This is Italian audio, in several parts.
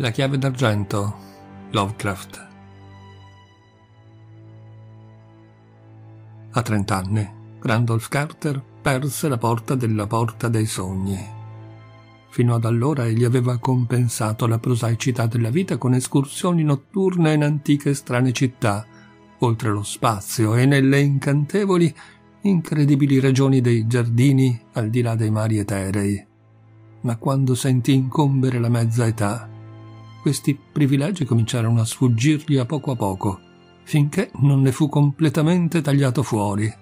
La chiave d'argento Lovecraft A trent'anni Randolph Carter perse la porta della porta dei sogni. Fino ad allora egli aveva compensato la prosaicità della vita con escursioni notturne in antiche e strane città, oltre lo spazio e nelle incantevoli, incredibili regioni dei giardini al di là dei mari eterei. Ma quando sentì incombere la mezza età, questi privilegi cominciarono a sfuggirgli a poco a poco, finché non ne fu completamente tagliato fuori.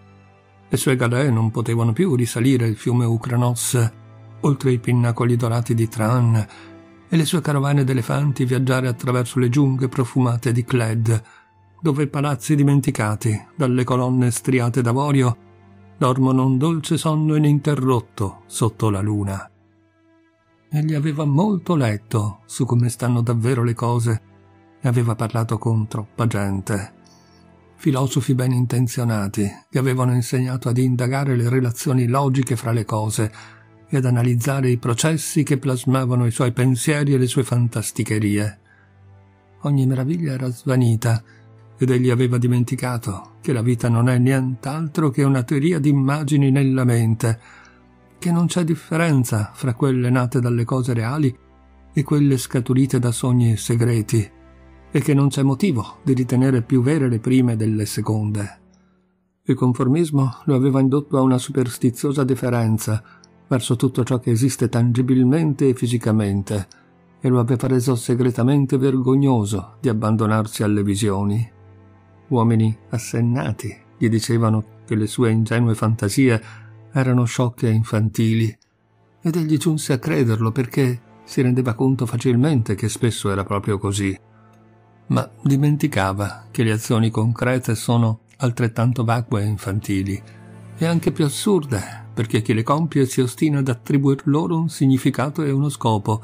Le sue galee non potevano più risalire il fiume Ucranos, oltre i pinnacoli dorati di Tran, e le sue carovane d'elefanti viaggiare attraverso le giunghe profumate di Cled, dove i palazzi dimenticati, dalle colonne striate d'avorio, dormono un dolce sonno ininterrotto sotto la luna. Egli aveva molto letto su come stanno davvero le cose e aveva parlato con troppa gente. Filosofi ben intenzionati gli avevano insegnato ad indagare le relazioni logiche fra le cose e ad analizzare i processi che plasmavano i suoi pensieri e le sue fantasticherie. Ogni meraviglia era svanita ed egli aveva dimenticato che la vita non è nient'altro che una teoria di immagini nella mente che non c'è differenza fra quelle nate dalle cose reali e quelle scaturite da sogni segreti, e che non c'è motivo di ritenere più vere le prime delle seconde. Il conformismo lo aveva indotto a una superstiziosa deferenza verso tutto ciò che esiste tangibilmente e fisicamente, e lo aveva reso segretamente vergognoso di abbandonarsi alle visioni. Uomini assennati gli dicevano che le sue ingenue fantasie erano sciocche e infantili, ed egli giunse a crederlo perché si rendeva conto facilmente che spesso era proprio così, ma dimenticava che le azioni concrete sono altrettanto vacue e infantili, e anche più assurde, perché chi le compie si ostina ad attribuir loro un significato e uno scopo,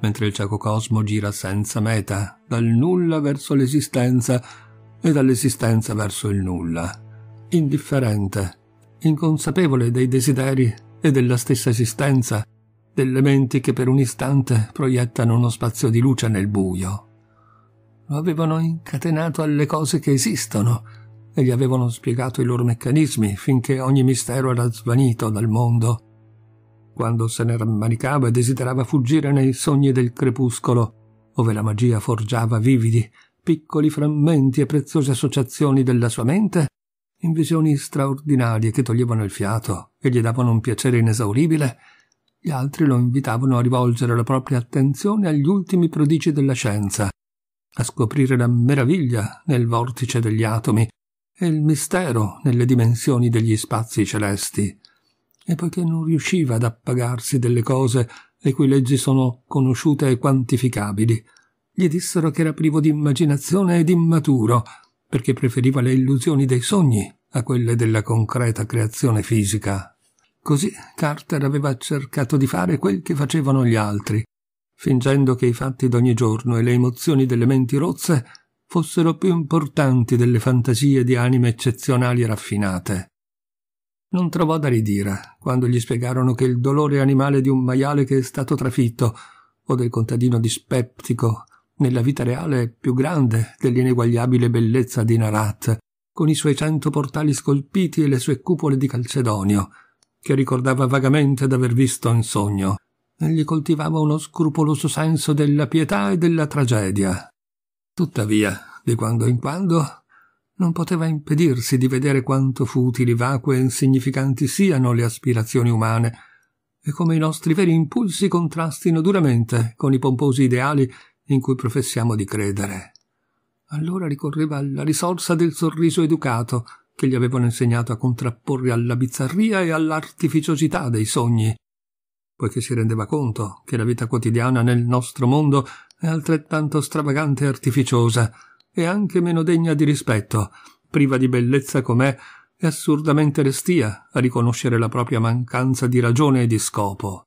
mentre il cieco cosmo gira senza meta, dal nulla verso l'esistenza e dall'esistenza verso il nulla, indifferente inconsapevole dei desideri e della stessa esistenza delle menti che per un istante proiettano uno spazio di luce nel buio. Lo avevano incatenato alle cose che esistono e gli avevano spiegato i loro meccanismi finché ogni mistero era svanito dal mondo. Quando se ne rammanicava e desiderava fuggire nei sogni del crepuscolo, ove la magia forgiava vividi, piccoli frammenti e preziose associazioni della sua mente, in visioni straordinarie che toglievano il fiato e gli davano un piacere inesauribile, gli altri lo invitavano a rivolgere la propria attenzione agli ultimi prodigi della scienza, a scoprire la meraviglia nel vortice degli atomi e il mistero nelle dimensioni degli spazi celesti. E poiché non riusciva ad appagarsi delle cose le cui leggi sono conosciute e quantificabili, gli dissero che era privo di immaginazione ed immaturo, perché preferiva le illusioni dei sogni a quelle della concreta creazione fisica. Così Carter aveva cercato di fare quel che facevano gli altri, fingendo che i fatti d'ogni giorno e le emozioni delle menti rozze fossero più importanti delle fantasie di anime eccezionali e raffinate. Non trovò da ridire quando gli spiegarono che il dolore animale di un maiale che è stato trafitto o del contadino dispeptico nella vita reale più grande dell'ineguagliabile bellezza di Narat, con i suoi cento portali scolpiti e le sue cupole di calcedonio, che ricordava vagamente d'aver visto in sogno. Egli coltivava uno scrupoloso senso della pietà e della tragedia. Tuttavia, di quando in quando, non poteva impedirsi di vedere quanto futili, vacue e insignificanti siano le aspirazioni umane, e come i nostri veri impulsi contrastino duramente con i pomposi ideali in cui professiamo di credere. Allora ricorreva alla risorsa del sorriso educato che gli avevano insegnato a contrapporre alla bizzarria e all'artificiosità dei sogni, poiché si rendeva conto che la vita quotidiana nel nostro mondo è altrettanto stravagante e artificiosa, e anche meno degna di rispetto, priva di bellezza com'è, e assurdamente restia a riconoscere la propria mancanza di ragione e di scopo.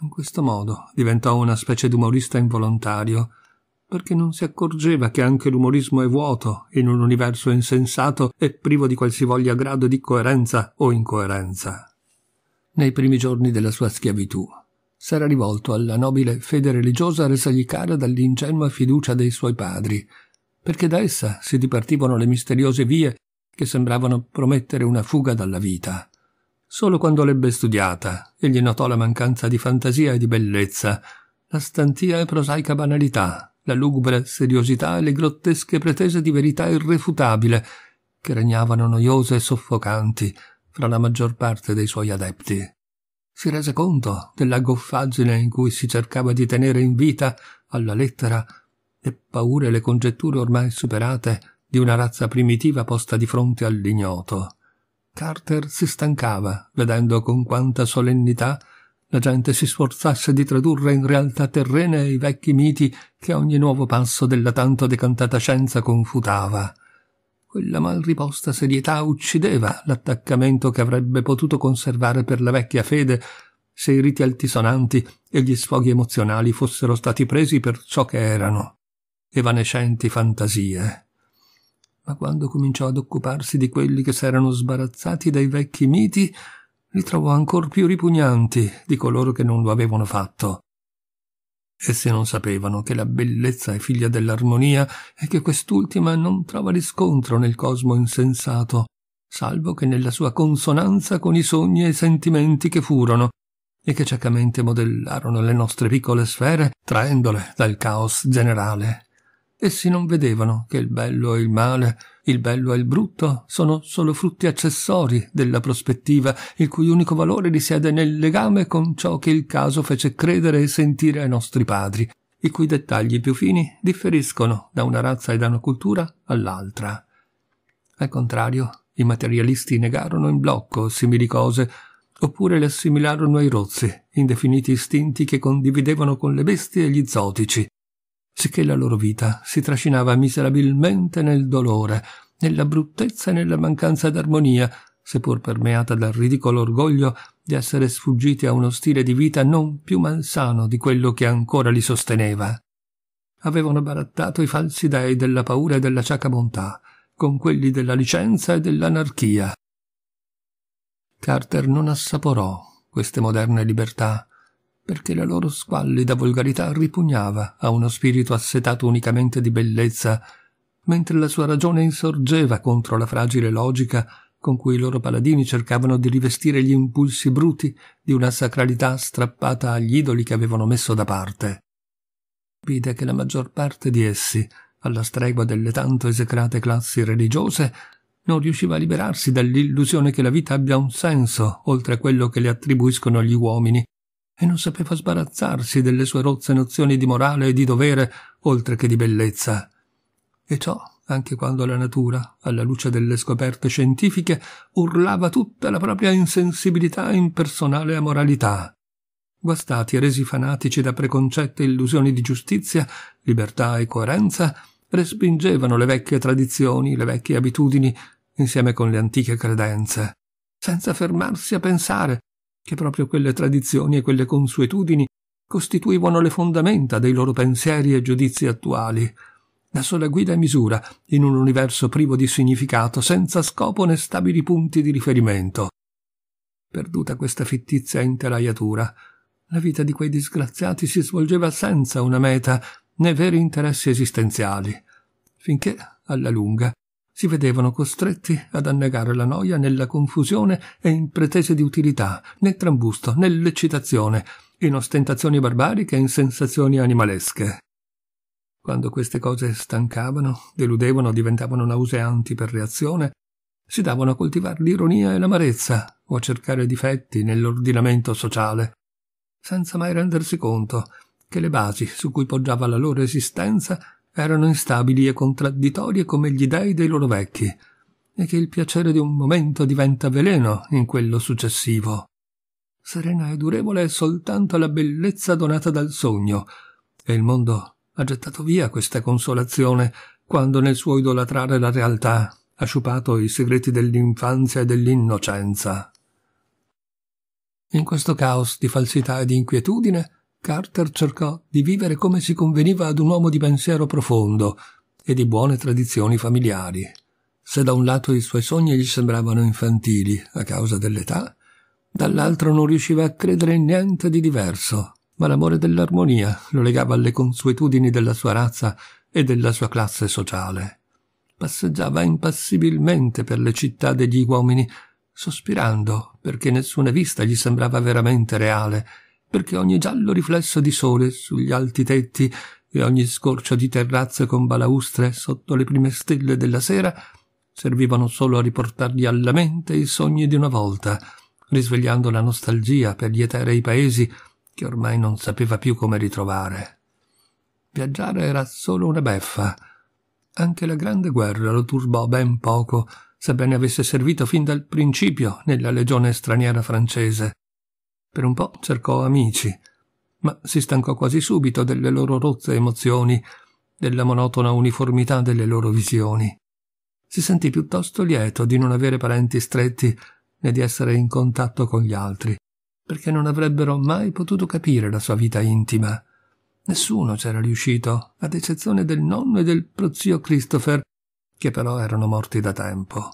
In questo modo diventò una specie d'umorista involontario, perché non si accorgeva che anche l'umorismo è vuoto in un universo insensato e privo di qualsivoglia grado di coerenza o incoerenza. Nei primi giorni della sua schiavitù, s'era rivolto alla nobile fede religiosa resagli cara dall'ingenua fiducia dei suoi padri, perché da essa si dipartivano le misteriose vie che sembravano promettere una fuga dalla vita. Solo quando l'ebbe studiata, egli notò la mancanza di fantasia e di bellezza, la stantia e prosaica banalità, la lugubre seriosità e le grottesche pretese di verità irrefutabile che regnavano noiose e soffocanti fra la maggior parte dei suoi adepti. Si rese conto della goffaggine in cui si cercava di tenere in vita, alla lettera, le paure e le congetture ormai superate di una razza primitiva posta di fronte all'ignoto. Carter si stancava, vedendo con quanta solennità la gente si sforzasse di tradurre in realtà terrene i vecchi miti che ogni nuovo passo della tanto decantata scienza confutava. Quella mal riposta serietà uccideva l'attaccamento che avrebbe potuto conservare per la vecchia fede se i riti altisonanti e gli sfoghi emozionali fossero stati presi per ciò che erano, evanescenti fantasie ma quando cominciò ad occuparsi di quelli che s'erano sbarazzati dai vecchi miti, li trovò ancor più ripugnanti di coloro che non lo avevano fatto. Essi non sapevano che la bellezza è figlia dell'armonia e che quest'ultima non trova riscontro nel cosmo insensato, salvo che nella sua consonanza con i sogni e i sentimenti che furono, e che ciecamente modellarono le nostre piccole sfere, traendole dal caos generale Essi non vedevano che il bello e il male, il bello e il brutto sono solo frutti accessori della prospettiva, il cui unico valore risiede nel legame con ciò che il caso fece credere e sentire ai nostri padri, i cui dettagli più fini differiscono da una razza e da una cultura all'altra. Al contrario, i materialisti negarono in blocco simili cose, oppure le assimilarono ai rozzi, indefiniti istinti che condividevano con le bestie e gli zotici, sicché la loro vita si trascinava miserabilmente nel dolore, nella bruttezza e nella mancanza d'armonia, seppur permeata dal ridicolo orgoglio di essere sfuggiti a uno stile di vita non più malsano di quello che ancora li sosteneva. Avevano barattato i falsi dei della paura e della ciaca bontà, con quelli della licenza e dell'anarchia. Carter non assaporò queste moderne libertà, perché la loro squallida volgarità ripugnava a uno spirito assetato unicamente di bellezza, mentre la sua ragione insorgeva contro la fragile logica con cui i loro paladini cercavano di rivestire gli impulsi bruti di una sacralità strappata agli idoli che avevano messo da parte. Vide che la maggior parte di essi, alla stregua delle tanto esecrate classi religiose, non riusciva a liberarsi dall'illusione che la vita abbia un senso oltre a quello che le attribuiscono gli uomini, e non sapeva sbarazzarsi delle sue rozze nozioni di morale e di dovere, oltre che di bellezza. E ciò anche quando la natura, alla luce delle scoperte scientifiche, urlava tutta la propria insensibilità impersonale a moralità. Guastati e resi fanatici da preconcette illusioni di giustizia, libertà e coerenza, respingevano le vecchie tradizioni, le vecchie abitudini, insieme con le antiche credenze, senza fermarsi a pensare che proprio quelle tradizioni e quelle consuetudini costituivano le fondamenta dei loro pensieri e giudizi attuali. La sola guida e misura in un universo privo di significato, senza scopo né stabili punti di riferimento. Perduta questa fittizia intelaiatura, la vita di quei disgraziati si svolgeva senza una meta né veri interessi esistenziali, finché, alla lunga, si vedevano costretti ad annegare la noia nella confusione e in pretese di utilità, nel trambusto, nell'eccitazione, in ostentazioni barbariche e in sensazioni animalesche. Quando queste cose stancavano, deludevano, diventavano nauseanti per reazione, si davano a coltivare l'ironia e l'amarezza o a cercare difetti nell'ordinamento sociale, senza mai rendersi conto che le basi su cui poggiava la loro esistenza erano instabili e contraddittorie come gli dei dei loro vecchi, e che il piacere di un momento diventa veleno in quello successivo. Serena e durevole è soltanto la bellezza donata dal sogno, e il mondo ha gettato via questa consolazione quando nel suo idolatrare la realtà ha sciupato i segreti dell'infanzia e dell'innocenza. In questo caos di falsità e di inquietudine Carter cercò di vivere come si conveniva ad un uomo di pensiero profondo e di buone tradizioni familiari. Se da un lato i suoi sogni gli sembravano infantili a causa dell'età, dall'altro non riusciva a credere in niente di diverso, ma l'amore dell'armonia lo legava alle consuetudini della sua razza e della sua classe sociale. Passeggiava impassibilmente per le città degli uomini, sospirando perché nessuna vista gli sembrava veramente reale perché ogni giallo riflesso di sole sugli alti tetti e ogni scorcio di terrazze con balaustre sotto le prime stelle della sera servivano solo a riportargli alla mente i sogni di una volta, risvegliando la nostalgia per gli eterei paesi che ormai non sapeva più come ritrovare. Viaggiare era solo una beffa. Anche la Grande Guerra lo turbò ben poco, sebbene avesse servito fin dal principio nella legione straniera francese. Per un po' cercò amici, ma si stancò quasi subito delle loro rozze emozioni, della monotona uniformità delle loro visioni. Si sentì piuttosto lieto di non avere parenti stretti né di essere in contatto con gli altri, perché non avrebbero mai potuto capire la sua vita intima. Nessuno c'era riuscito, ad eccezione del nonno e del prozio Christopher, che però erano morti da tempo.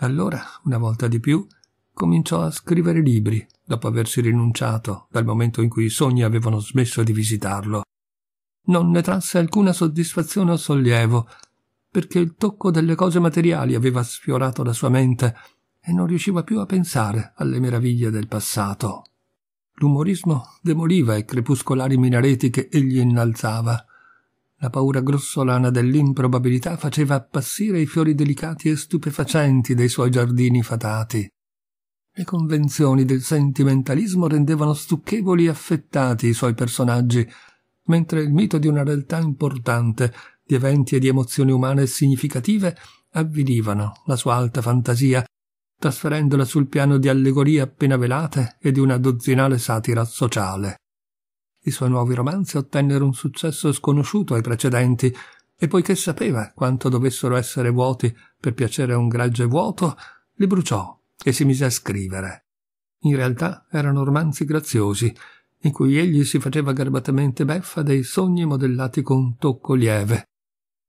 Allora, una volta di più, cominciò a scrivere libri, dopo aversi rinunciato, dal momento in cui i sogni avevano smesso di visitarlo. Non ne trasse alcuna soddisfazione o sollievo, perché il tocco delle cose materiali aveva sfiorato la sua mente e non riusciva più a pensare alle meraviglie del passato. L'umorismo demoliva i crepuscolari minareti che egli innalzava. La paura grossolana dell'improbabilità faceva appassire i fiori delicati e stupefacenti dei suoi giardini fatati. Le convenzioni del sentimentalismo rendevano stucchevoli e affettati i suoi personaggi, mentre il mito di una realtà importante, di eventi e di emozioni umane significative, avvilivano la sua alta fantasia, trasferendola sul piano di allegorie appena velate e di una dozzinale satira sociale. I suoi nuovi romanzi ottennero un successo sconosciuto ai precedenti, e poiché sapeva quanto dovessero essere vuoti per piacere a un gregge vuoto, li bruciò e si mise a scrivere. In realtà erano romanzi graziosi, in cui egli si faceva garbatamente beffa dei sogni modellati con un tocco lieve,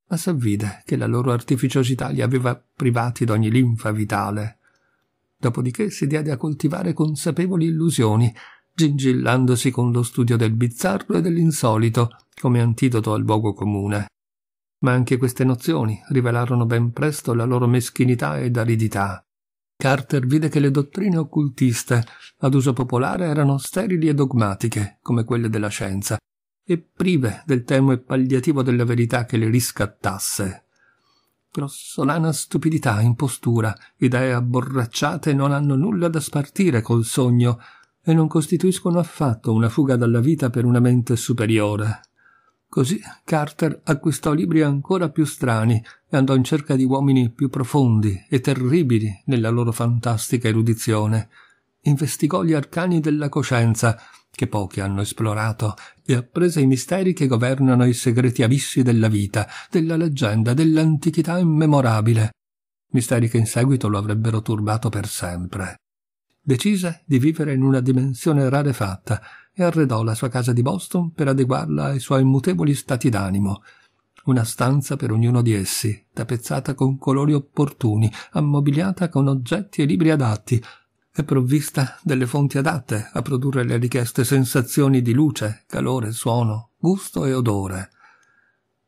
ma s'avvide che la loro artificiosità li aveva privati d'ogni linfa vitale. Dopodiché si diede a coltivare consapevoli illusioni, gingillandosi con lo studio del bizzarro e dell'insolito come antidoto al luogo comune. Ma anche queste nozioni rivelarono ben presto la loro meschinità ed aridità. Carter vide che le dottrine occultiste ad uso popolare erano sterili e dogmatiche, come quelle della scienza, e prive del e palliativo della verità che le riscattasse. Grossolana stupidità, impostura, idee abborracciate non hanno nulla da spartire col sogno e non costituiscono affatto una fuga dalla vita per una mente superiore. Così Carter acquistò libri ancora più strani e andò in cerca di uomini più profondi e terribili nella loro fantastica erudizione. Investigò gli arcani della coscienza, che pochi hanno esplorato, e apprese i misteri che governano i segreti abissi della vita, della leggenda, dell'antichità immemorabile. Misteri che in seguito lo avrebbero turbato per sempre. Decise di vivere in una dimensione rarefatta e arredò la sua casa di Boston per adeguarla ai suoi mutevoli stati d'animo. Una stanza per ognuno di essi, tappezzata con colori opportuni, ammobiliata con oggetti e libri adatti, e provvista delle fonti adatte a produrre le richieste sensazioni di luce, calore, suono, gusto e odore.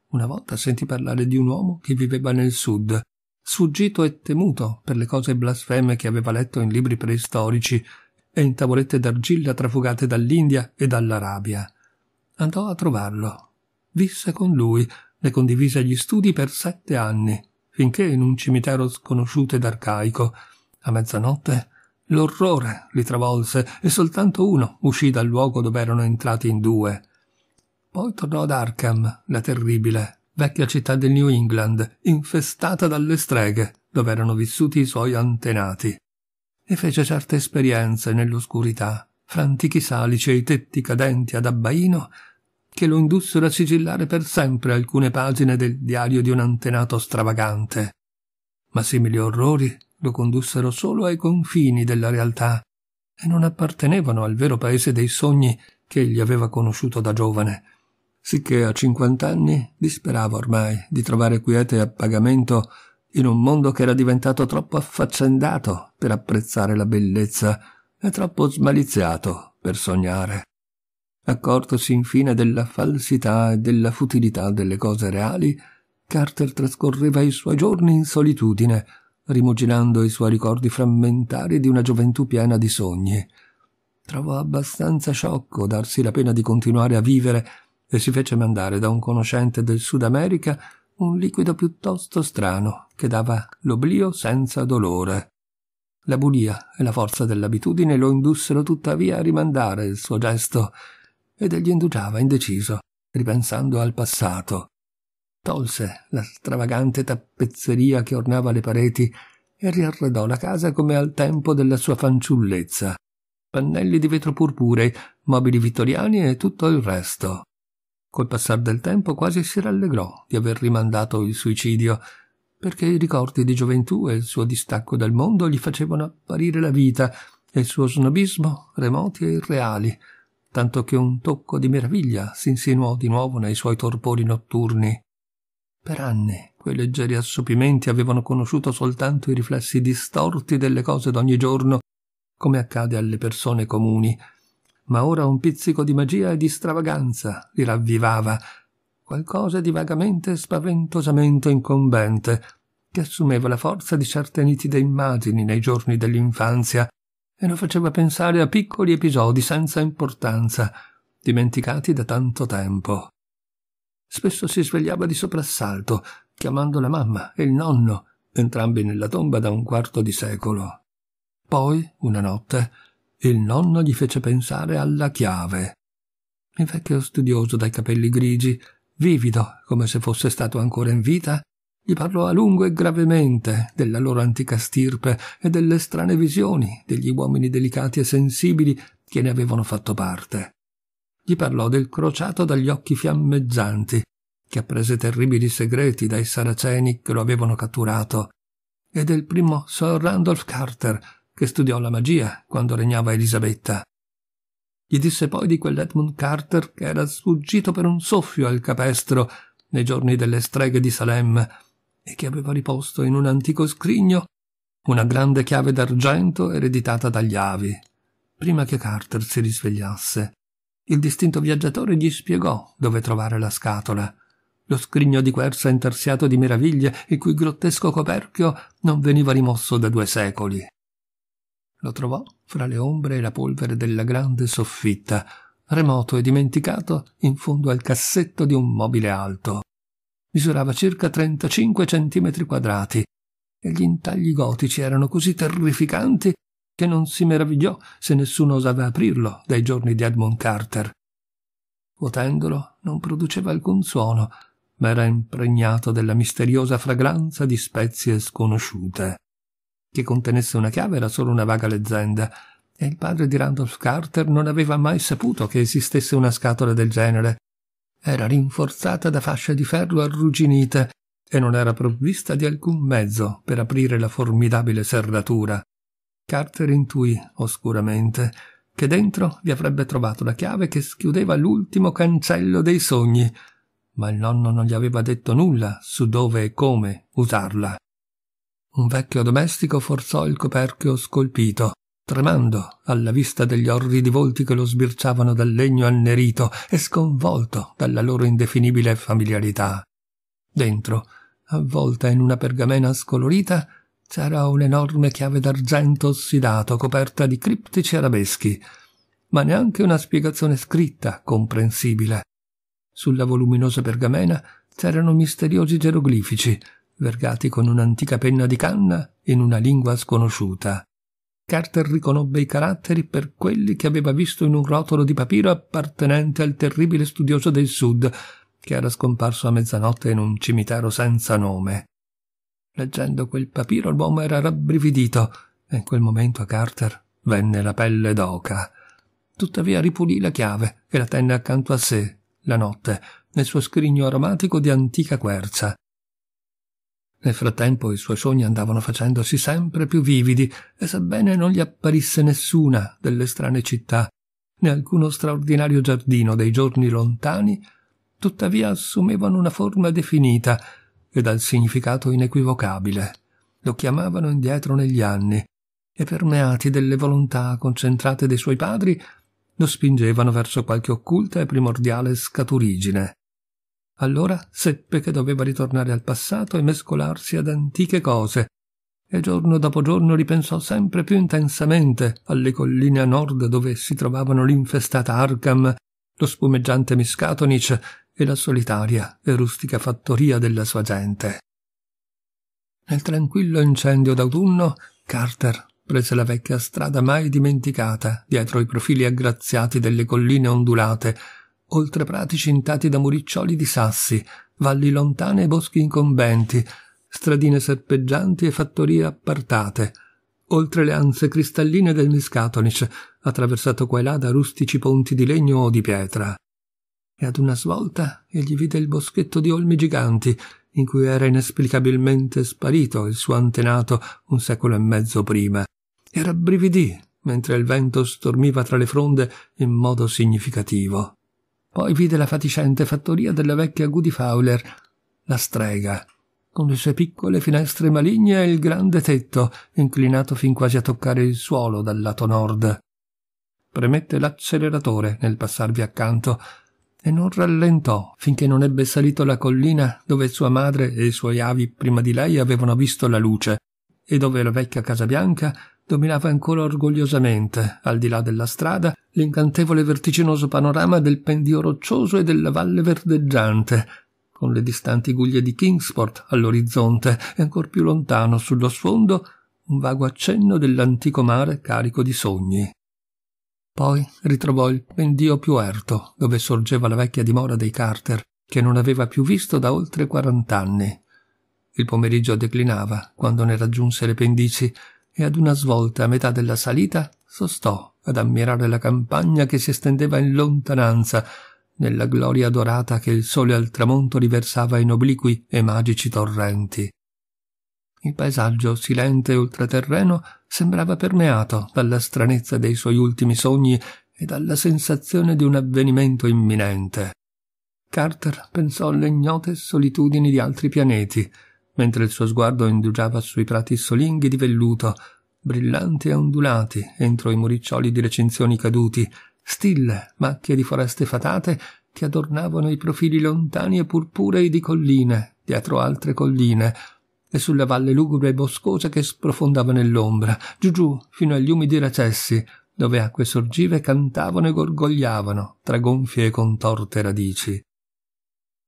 Una volta sentì parlare di un uomo che viveva nel sud, sfuggito e temuto per le cose blasfeme che aveva letto in libri preistorici e in tavolette d'argilla trafugate dall'India e dall'Arabia. Andò a trovarlo. Visse con lui, ne condivise gli studi per sette anni, finché in un cimitero sconosciuto ed arcaico, a mezzanotte, l'orrore li travolse e soltanto uno uscì dal luogo dove erano entrati in due. Poi tornò ad Arkham, la terribile, vecchia città del New England, infestata dalle streghe, dove erano vissuti i suoi antenati e fece certe esperienze nell'oscurità, fra antichi salici e i tetti cadenti ad abbaino, che lo indussero a sigillare per sempre alcune pagine del diario di un antenato stravagante. Ma simili orrori lo condussero solo ai confini della realtà e non appartenevano al vero paese dei sogni che egli aveva conosciuto da giovane, sicché a cinquant'anni disperava ormai di trovare quiete e appagamento in un mondo che era diventato troppo affaccendato per apprezzare la bellezza e troppo smaliziato per sognare. Accortosi infine della falsità e della futilità delle cose reali, Carter trascorreva i suoi giorni in solitudine, rimuginando i suoi ricordi frammentari di una gioventù piena di sogni. Trovò abbastanza sciocco darsi la pena di continuare a vivere e si fece mandare da un conoscente del Sud America un liquido piuttosto strano che dava l'oblio senza dolore. La bulia e la forza dell'abitudine lo indussero tuttavia a rimandare il suo gesto ed egli indugiava indeciso, ripensando al passato. Tolse la stravagante tappezzeria che ornava le pareti e riarredò la casa come al tempo della sua fanciullezza. Pannelli di vetro purpurei, mobili vittoriani e tutto il resto. Col passare del tempo quasi si rallegrò di aver rimandato il suicidio perché i ricordi di gioventù e il suo distacco dal mondo gli facevano apparire la vita e il suo snobismo remoti e irreali, tanto che un tocco di meraviglia si insinuò di nuovo nei suoi torpori notturni. Per anni quei leggeri assopimenti avevano conosciuto soltanto i riflessi distorti delle cose d'ogni giorno, come accade alle persone comuni, ma ora un pizzico di magia e di stravaganza li ravvivava, qualcosa di vagamente e spaventosamente incombente, che assumeva la forza di certe nitide immagini nei giorni dell'infanzia e lo faceva pensare a piccoli episodi senza importanza, dimenticati da tanto tempo. Spesso si svegliava di soprassalto, chiamando la mamma e il nonno, entrambi nella tomba da un quarto di secolo. Poi, una notte, il nonno gli fece pensare alla chiave. Il vecchio studioso dai capelli grigi vivido, come se fosse stato ancora in vita, gli parlò a lungo e gravemente della loro antica stirpe e delle strane visioni degli uomini delicati e sensibili che ne avevano fatto parte. Gli parlò del crociato dagli occhi fiammeggianti, che apprese terribili segreti dai saraceni che lo avevano catturato, e del primo Sir Randolph Carter, che studiò la magia quando regnava Elisabetta. Gli disse poi di quell'Edmund Carter che era sfuggito per un soffio al capestro nei giorni delle streghe di Salem e che aveva riposto in un antico scrigno una grande chiave d'argento ereditata dagli avi. Prima che Carter si risvegliasse, il distinto viaggiatore gli spiegò dove trovare la scatola. Lo scrigno di quersa intarsiato di meraviglie, il cui grottesco coperchio non veniva rimosso da due secoli. Lo trovò fra le ombre e la polvere della grande soffitta, remoto e dimenticato in fondo al cassetto di un mobile alto. Misurava circa 35 centimetri quadrati e gli intagli gotici erano così terrificanti che non si meravigliò se nessuno osava aprirlo dai giorni di Edmond Carter. Vuotendolo non produceva alcun suono, ma era impregnato della misteriosa fragranza di spezie sconosciute che contenesse una chiave era solo una vaga leggenda, e il padre di Randolph Carter non aveva mai saputo che esistesse una scatola del genere. Era rinforzata da fasce di ferro arrugginite e non era provvista di alcun mezzo per aprire la formidabile serratura. Carter intuì oscuramente che dentro vi avrebbe trovato la chiave che schiudeva l'ultimo cancello dei sogni, ma il nonno non gli aveva detto nulla su dove e come usarla. Un vecchio domestico forzò il coperchio scolpito, tremando alla vista degli orridi volti che lo sbirciavano dal legno annerito e sconvolto dalla loro indefinibile familiarità. Dentro, avvolta in una pergamena scolorita, c'era un'enorme chiave d'argento ossidato coperta di criptici arabeschi, ma neanche una spiegazione scritta comprensibile. Sulla voluminosa pergamena c'erano misteriosi geroglifici, vergati con un'antica penna di canna in una lingua sconosciuta. Carter riconobbe i caratteri per quelli che aveva visto in un rotolo di papiro appartenente al terribile studioso del Sud, che era scomparso a mezzanotte in un cimitero senza nome. Leggendo quel papiro l'uomo era rabbrividito, e in quel momento a Carter venne la pelle d'oca. Tuttavia ripulì la chiave e la tenne accanto a sé, la notte, nel suo scrigno aromatico di antica quercia, nel frattempo i suoi sogni andavano facendosi sempre più vividi, e sebbene non gli apparisse nessuna delle strane città, né alcuno straordinario giardino dei giorni lontani, tuttavia assumevano una forma definita e dal significato inequivocabile. Lo chiamavano indietro negli anni, e permeati delle volontà concentrate dei suoi padri, lo spingevano verso qualche occulta e primordiale scaturigine. Allora seppe che doveva ritornare al passato e mescolarsi ad antiche cose, e giorno dopo giorno ripensò sempre più intensamente alle colline a nord dove si trovavano l'infestata Arkham, lo spumeggiante Miskatonic e la solitaria e rustica fattoria della sua gente. Nel tranquillo incendio d'autunno, Carter prese la vecchia strada mai dimenticata dietro i profili aggraziati delle colline ondulate oltre prati cintati da muriccioli di sassi, valli lontane e boschi incombenti, stradine serpeggianti e fattorie appartate, oltre le anse cristalline del Miskatonic, attraversato qua e là da rustici ponti di legno o di pietra. E ad una svolta egli vide il boschetto di olmi giganti, in cui era inesplicabilmente sparito il suo antenato un secolo e mezzo prima, e rabbrividì mentre il vento stormiva tra le fronde in modo significativo. Poi vide la fatiscente fattoria della vecchia Goody Fowler, la strega, con le sue piccole finestre maligne e il grande tetto, inclinato fin quasi a toccare il suolo dal lato nord. Premette l'acceleratore nel passarvi accanto e non rallentò finché non ebbe salito la collina dove sua madre e i suoi avi prima di lei avevano visto la luce e dove la vecchia Casa Bianca dominava ancora orgogliosamente, al di là della strada, l'incantevole e vertiginoso panorama del pendio roccioso e della valle verdeggiante, con le distanti guglie di Kingsport all'orizzonte e ancor più lontano, sullo sfondo, un vago accenno dell'antico mare carico di sogni. Poi ritrovò il pendio più erto, dove sorgeva la vecchia dimora dei Carter, che non aveva più visto da oltre quarant'anni. Il pomeriggio declinava quando ne raggiunse le pendici e ad una svolta a metà della salita sostò ad ammirare la campagna che si estendeva in lontananza nella gloria dorata che il sole al tramonto riversava in obliqui e magici torrenti. Il paesaggio silente e oltraterreno sembrava permeato dalla stranezza dei suoi ultimi sogni e dalla sensazione di un avvenimento imminente. Carter pensò alle ignote solitudini di altri pianeti, mentre il suo sguardo indugiava sui prati solinghi di velluto, brillanti e ondulati entro i muriccioli di recinzioni caduti, stille, macchie di foreste fatate che adornavano i profili lontani e purpurei di colline, dietro altre colline, e sulla valle lugubre e boscosa che sprofondava nell'ombra, giù giù fino agli umidi recessi, dove acque sorgive cantavano e gorgogliavano tra gonfie e contorte radici.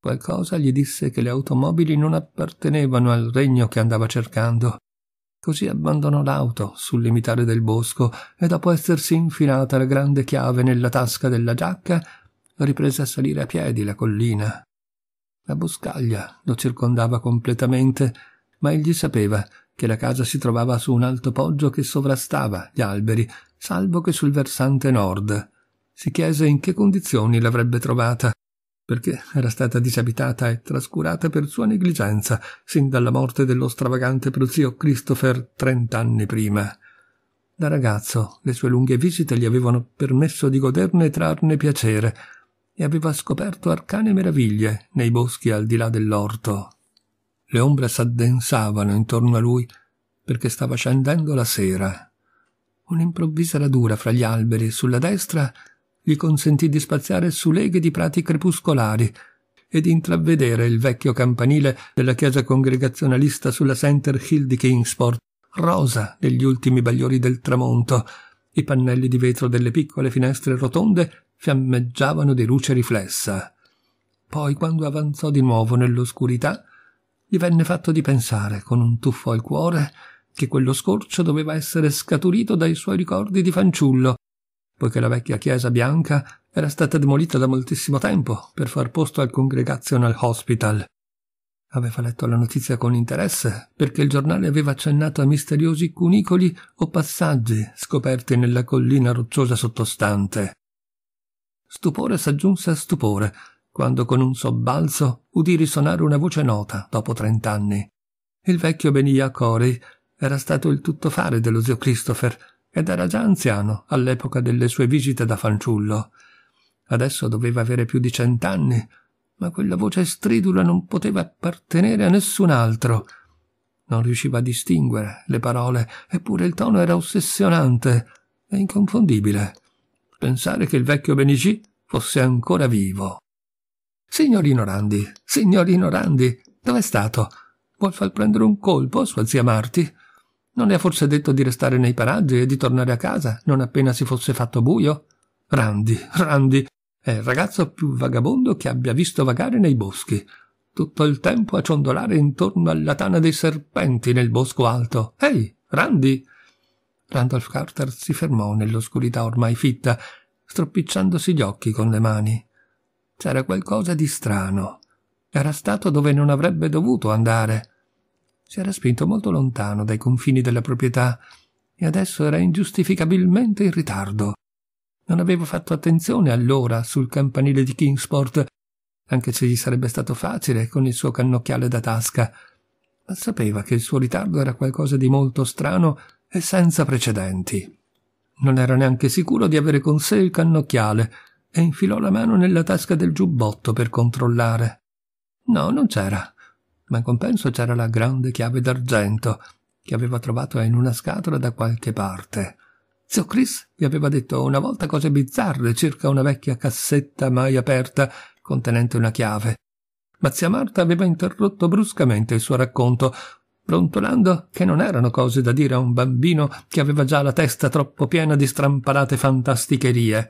Qualcosa gli disse che le automobili non appartenevano al regno che andava cercando. Così abbandonò l'auto sul limitare del bosco e dopo essersi infilata la grande chiave nella tasca della giacca, riprese a salire a piedi la collina. La boscaglia lo circondava completamente, ma egli sapeva che la casa si trovava su un alto poggio che sovrastava gli alberi, salvo che sul versante nord. Si chiese in che condizioni l'avrebbe trovata perché era stata disabitata e trascurata per sua negligenza sin dalla morte dello stravagante prozio Christopher trent'anni prima. Da ragazzo le sue lunghe visite gli avevano permesso di goderne e trarne piacere, e aveva scoperto arcane meraviglie nei boschi al di là dell'orto. Le ombre s'addensavano intorno a lui perché stava scendendo la sera. Un'improvvisa radura fra gli alberi sulla destra gli consentì di spaziare su leghe di prati crepuscolari e di intravedere il vecchio campanile della chiesa congregazionalista sulla Center Hill di Kingsport, rosa negli ultimi bagliori del tramonto. I pannelli di vetro delle piccole finestre rotonde fiammeggiavano di luce riflessa. Poi, quando avanzò di nuovo nell'oscurità, gli venne fatto di pensare, con un tuffo al cuore, che quello scorcio doveva essere scaturito dai suoi ricordi di fanciullo poiché la vecchia chiesa bianca era stata demolita da moltissimo tempo per far posto al Congregational Hospital. Aveva letto la notizia con interesse, perché il giornale aveva accennato a misteriosi cunicoli o passaggi scoperti nella collina rocciosa sottostante. Stupore s'aggiunse a stupore, quando con un sobbalzo udì risuonare una voce nota dopo trent'anni. Il vecchio Benia Corey era stato il tuttofare dello zio Christopher ed era già anziano all'epoca delle sue visite da fanciullo. Adesso doveva avere più di cent'anni, ma quella voce stridula non poteva appartenere a nessun altro. Non riusciva a distinguere le parole, eppure il tono era ossessionante e inconfondibile. Pensare che il vecchio Benici fosse ancora vivo. Signorino Randi, signorino Randi, dov'è stato? Vuol far prendere un colpo a sua zia Marti? Non le ha forse detto di restare nei paraggi e di tornare a casa, non appena si fosse fatto buio? Randy, Randy, è il ragazzo più vagabondo che abbia visto vagare nei boschi. Tutto il tempo a ciondolare intorno alla tana dei serpenti nel bosco alto. Ehi, Randy! Randolph Carter si fermò nell'oscurità ormai fitta, stropicciandosi gli occhi con le mani. C'era qualcosa di strano. Era stato dove non avrebbe dovuto andare si era spinto molto lontano dai confini della proprietà e adesso era ingiustificabilmente in ritardo. Non avevo fatto attenzione allora sul campanile di Kingsport, anche se gli sarebbe stato facile con il suo cannocchiale da tasca, ma sapeva che il suo ritardo era qualcosa di molto strano e senza precedenti. Non era neanche sicuro di avere con sé il cannocchiale e infilò la mano nella tasca del giubbotto per controllare. No, non c'era ma in compenso c'era la grande chiave d'argento che aveva trovato in una scatola da qualche parte. Zio Chris gli aveva detto una volta cose bizzarre circa una vecchia cassetta mai aperta contenente una chiave. Ma zia Marta aveva interrotto bruscamente il suo racconto, brontolando che non erano cose da dire a un bambino che aveva già la testa troppo piena di strampalate fantasticherie.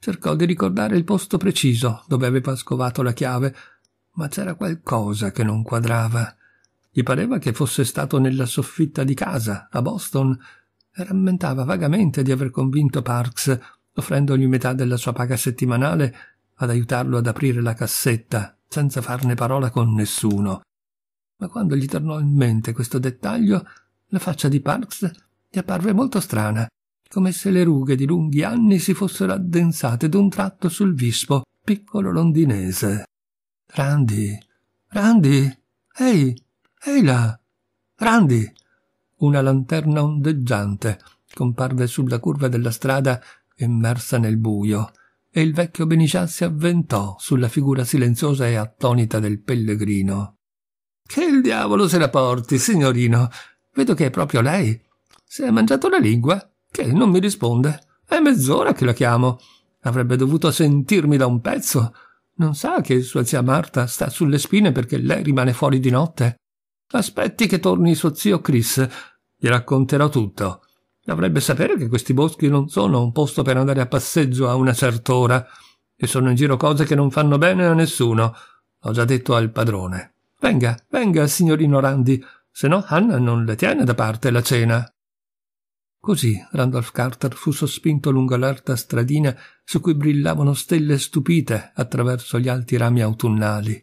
Cercò di ricordare il posto preciso dove aveva scovato la chiave, ma c'era qualcosa che non quadrava. Gli pareva che fosse stato nella soffitta di casa, a Boston, e rammentava vagamente di aver convinto Parks, offrendogli metà della sua paga settimanale, ad aiutarlo ad aprire la cassetta, senza farne parola con nessuno. Ma quando gli tornò in mente questo dettaglio, la faccia di Parks gli apparve molto strana, come se le rughe di lunghi anni si fossero addensate d'un tratto sul vispo piccolo londinese. Randy, Randy, ehi, ehi là, Randy! Una lanterna ondeggiante comparve sulla curva della strada immersa nel buio e il vecchio Benicià si avventò sulla figura silenziosa e attonita del pellegrino. Che il diavolo se la porti, signorino? Vedo che è proprio lei. Si è mangiato la lingua, che non mi risponde. È mezz'ora che la chiamo. Avrebbe dovuto sentirmi da un pezzo. Non sa che sua zia Marta sta sulle spine perché lei rimane fuori di notte? Aspetti che torni suo zio Chris. Gli racconterò tutto. Dovrebbe sapere che questi boschi non sono un posto per andare a passeggio a una certa ora. E sono in giro cose che non fanno bene a nessuno. Ho già detto al padrone. Venga, venga, signorino Randi, se no Hanna non le tiene da parte la cena. Così Randolph Carter fu sospinto lungo l'erta stradina su cui brillavano stelle stupite attraverso gli alti rami autunnali.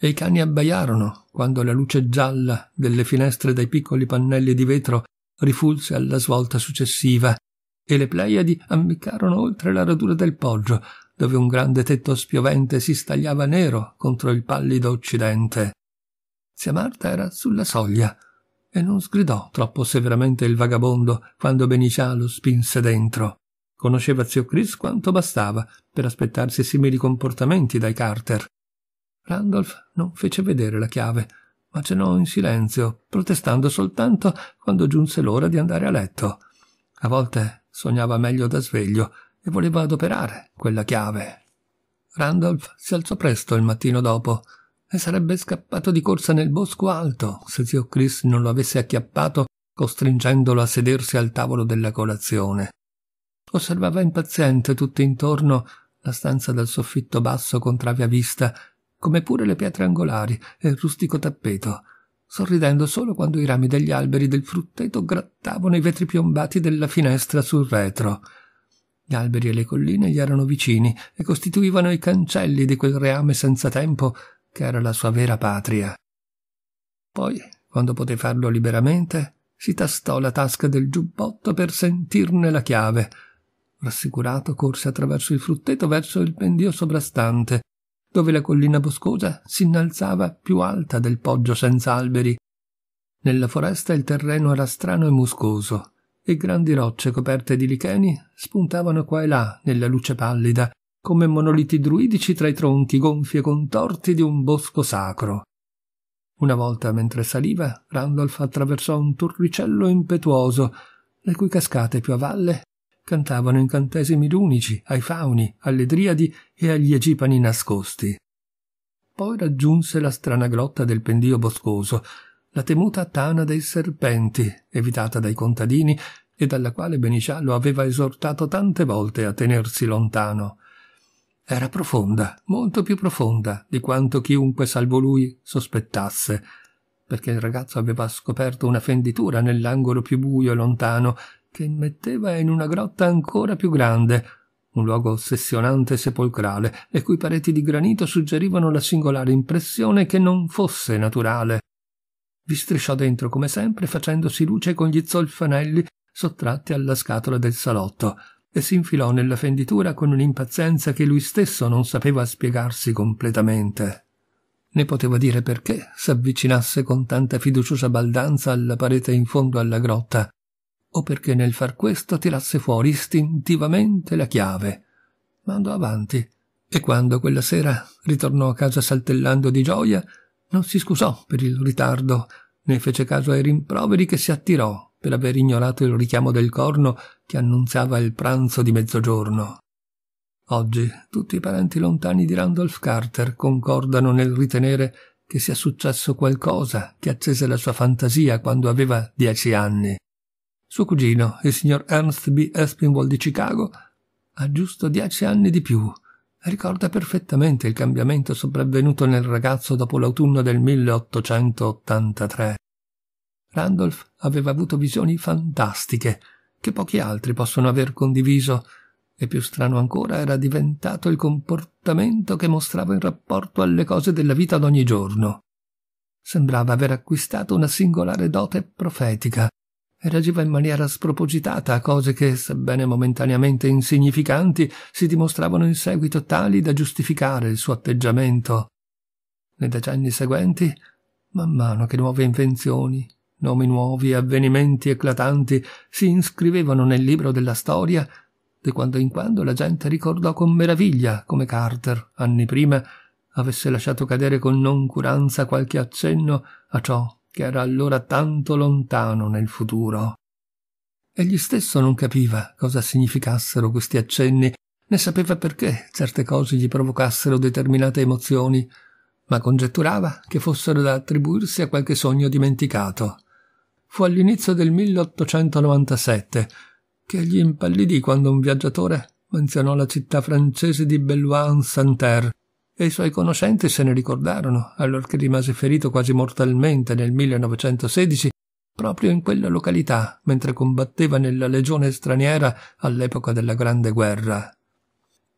E i cani abbaiarono quando la luce gialla delle finestre dai piccoli pannelli di vetro rifulse alla svolta successiva e le Pleiadi ammiccarono oltre la radura del poggio, dove un grande tetto spiovente si stagliava nero contro il pallido occidente. Zia Marta era sulla soglia, e non sgridò troppo severamente il vagabondo quando Benicia lo spinse dentro. Conosceva zio Chris quanto bastava per aspettarsi simili comportamenti dai Carter. Randolph non fece vedere la chiave, ma cenò in silenzio, protestando soltanto quando giunse l'ora di andare a letto. A volte sognava meglio da sveglio e voleva adoperare quella chiave. Randolph si alzò presto il mattino dopo, e sarebbe scappato di corsa nel bosco alto se zio Chris non lo avesse acchiappato costringendolo a sedersi al tavolo della colazione. Osservava impaziente tutto intorno la stanza dal soffitto basso con travi a vista, come pure le pietre angolari e il rustico tappeto, sorridendo solo quando i rami degli alberi del frutteto grattavano i vetri piombati della finestra sul retro. Gli alberi e le colline gli erano vicini e costituivano i cancelli di quel reame senza tempo che era la sua vera patria. Poi, quando poté farlo liberamente, si tastò la tasca del giubbotto per sentirne la chiave. Rassicurato, corse attraverso il frutteto verso il pendio sovrastante, dove la collina boscosa si innalzava più alta del poggio senza alberi. Nella foresta il terreno era strano e muscoso, e grandi rocce coperte di licheni spuntavano qua e là nella luce pallida, come monoliti druidici tra i tronchi gonfi e contorti di un bosco sacro. Una volta mentre saliva, Randolph attraversò un torricello impetuoso, le cui cascate più a valle cantavano incantesimi lunici ai fauni, alle driadi e agli egipani nascosti. Poi raggiunse la strana grotta del pendio boscoso, la temuta tana dei serpenti, evitata dai contadini e dalla quale Benicià aveva esortato tante volte a tenersi lontano. Era profonda, molto più profonda di quanto chiunque salvo lui sospettasse, perché il ragazzo aveva scoperto una fenditura nell'angolo più buio e lontano che metteva in una grotta ancora più grande, un luogo ossessionante e sepolcrale, le cui pareti di granito suggerivano la singolare impressione che non fosse naturale. Vi strisciò dentro come sempre facendosi luce con gli zolfanelli sottratti alla scatola del salotto e si infilò nella fenditura con un'impazienza che lui stesso non sapeva spiegarsi completamente. Ne poteva dire perché s'avvicinasse con tanta fiduciosa baldanza alla parete in fondo alla grotta, o perché nel far questo tirasse fuori istintivamente la chiave. Ma andò avanti, e quando quella sera ritornò a casa saltellando di gioia, non si scusò per il ritardo, né fece caso ai rimproveri che si attirò per aver ignorato il richiamo del corno che annunziava il pranzo di mezzogiorno. Oggi tutti i parenti lontani di Randolph Carter concordano nel ritenere che sia successo qualcosa che accese la sua fantasia quando aveva dieci anni. Suo cugino, il signor Ernst B. Espinwall di Chicago, ha giusto dieci anni di più. Ricorda perfettamente il cambiamento sopravvenuto nel ragazzo dopo l'autunno del 1883. Randolph aveva avuto visioni fantastiche, che pochi altri possono aver condiviso, e più strano ancora era diventato il comportamento che mostrava in rapporto alle cose della vita d'ogni giorno. Sembrava aver acquistato una singolare dote profetica e reagiva in maniera spropositata a cose che, sebbene momentaneamente insignificanti, si dimostravano in seguito tali da giustificare il suo atteggiamento. Nei decenni seguenti, man mano che nuove invenzioni, Nomi nuovi, avvenimenti eclatanti si iscrivevano nel libro della storia di quando in quando la gente ricordò con meraviglia come Carter, anni prima, avesse lasciato cadere con noncuranza qualche accenno a ciò che era allora tanto lontano nel futuro. Egli stesso non capiva cosa significassero questi accenni, né sapeva perché certe cose gli provocassero determinate emozioni, ma congetturava che fossero da attribuirsi a qualche sogno dimenticato. Fu all'inizio del 1897 che gli impallidì quando un viaggiatore menzionò la città francese di en santerre e i suoi conoscenti se ne ricordarono, allorché rimase ferito quasi mortalmente nel 1916 proprio in quella località, mentre combatteva nella legione straniera all'epoca della Grande Guerra.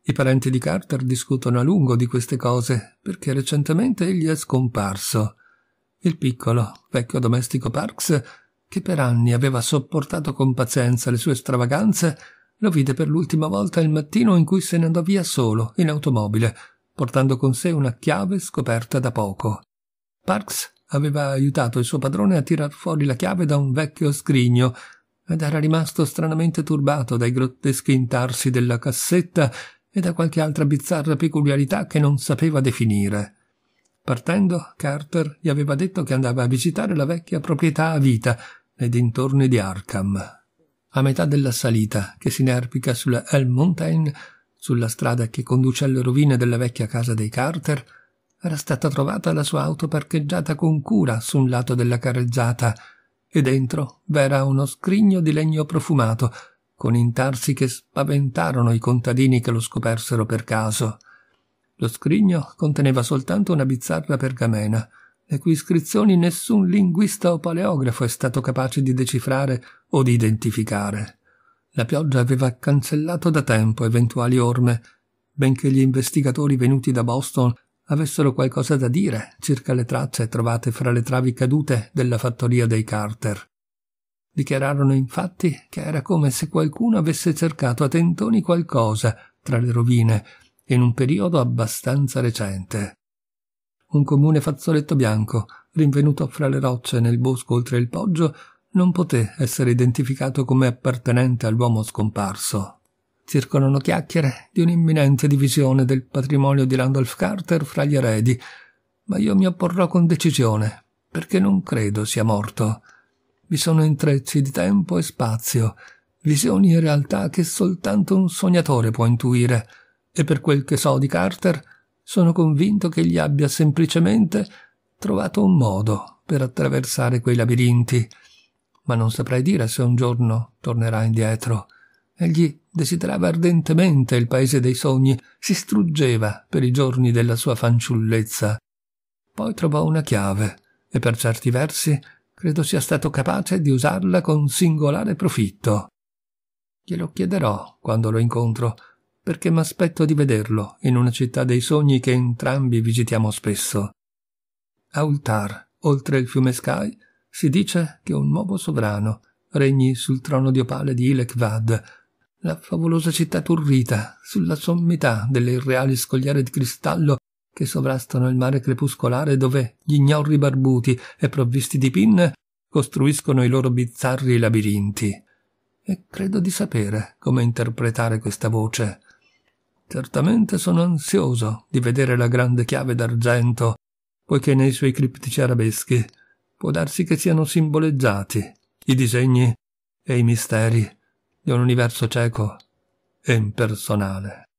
I parenti di Carter discutono a lungo di queste cose, perché recentemente egli è scomparso. Il piccolo, vecchio domestico Parks che per anni aveva sopportato con pazienza le sue stravaganze, lo vide per l'ultima volta il mattino in cui se ne andò via solo, in automobile, portando con sé una chiave scoperta da poco. Parks aveva aiutato il suo padrone a tirar fuori la chiave da un vecchio scrigno ed era rimasto stranamente turbato dai grotteschi intarsi della cassetta e da qualche altra bizzarra peculiarità che non sapeva definire. Partendo, Carter gli aveva detto che andava a visitare la vecchia proprietà a vita nei dintorni di Arkham, a metà della salita che si inerpica sulla Hell Mountain, sulla strada che conduce alle rovine della vecchia casa dei Carter, era stata trovata la sua auto parcheggiata con cura su un lato della carreggiata e dentro v'era uno scrigno di legno profumato con intarsi che spaventarono i contadini che lo scopersero per caso. Lo scrigno conteneva soltanto una bizzarra pergamena le cui iscrizioni nessun linguista o paleografo è stato capace di decifrare o di identificare. La pioggia aveva cancellato da tempo eventuali orme, benché gli investigatori venuti da Boston avessero qualcosa da dire circa le tracce trovate fra le travi cadute della fattoria dei Carter. Dichiararono infatti che era come se qualcuno avesse cercato a tentoni qualcosa tra le rovine in un periodo abbastanza recente un comune fazzoletto bianco, rinvenuto fra le rocce nel bosco oltre il poggio, non poté essere identificato come appartenente all'uomo scomparso. Circolano chiacchiere di un'imminente divisione del patrimonio di Randolph Carter fra gli eredi, ma io mi opporrò con decisione, perché non credo sia morto. Vi sono intrecci di tempo e spazio, visioni e realtà che soltanto un sognatore può intuire, e per quel che so di Carter, sono convinto che egli abbia semplicemente trovato un modo per attraversare quei labirinti, ma non saprei dire se un giorno tornerà indietro. Egli desiderava ardentemente il paese dei sogni, si struggeva per i giorni della sua fanciullezza. Poi trovò una chiave e per certi versi credo sia stato capace di usarla con singolare profitto. Glielo chiederò quando lo incontro perché m'aspetto di vederlo in una città dei sogni che entrambi visitiamo spesso. A Ultar, oltre il fiume Sky, si dice che un nuovo sovrano regni sul trono di opale di Ilekvad, la favolosa città turrita, sulla sommità delle irreali scogliere di cristallo che sovrastano il mare crepuscolare dove gli ignorri barbuti e provvisti di pinne costruiscono i loro bizzarri labirinti. E credo di sapere come interpretare questa voce. Certamente sono ansioso di vedere la grande chiave d'argento, poiché nei suoi criptici arabeschi può darsi che siano simboleggiati i disegni e i misteri di un universo cieco e impersonale.